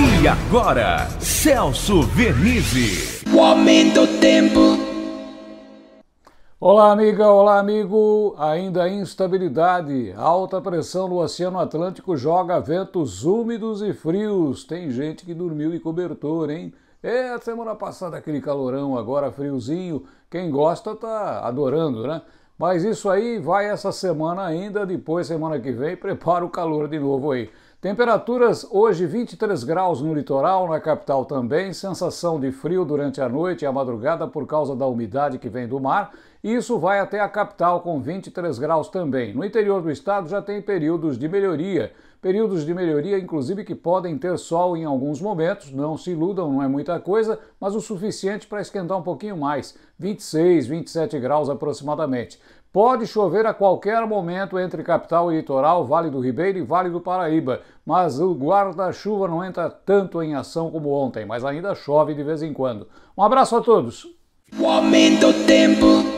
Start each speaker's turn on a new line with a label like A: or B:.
A: E agora, Celso Vernizzi.
B: O aumento do tempo. Olá, amiga, olá, amigo. Ainda instabilidade. Alta pressão no Oceano Atlântico joga ventos úmidos e frios. Tem gente que dormiu em cobertor, hein? É, semana passada aquele calorão, agora friozinho. Quem gosta tá adorando, né? Mas isso aí vai essa semana ainda, depois semana que vem prepara o calor de novo aí. Temperaturas hoje 23 graus no litoral, na capital também, sensação de frio durante a noite e a madrugada por causa da umidade que vem do mar, e isso vai até a capital com 23 graus também. No interior do estado já tem períodos de melhoria, Períodos de melhoria, inclusive, que podem ter sol em alguns momentos, não se iludam, não é muita coisa, mas o suficiente para esquentar um pouquinho mais, 26, 27 graus aproximadamente. Pode chover a qualquer momento entre capital e litoral, Vale do Ribeiro e Vale do Paraíba, mas o guarda-chuva não entra tanto em ação como ontem, mas ainda chove de vez em quando. Um abraço a todos! O aumento do tempo.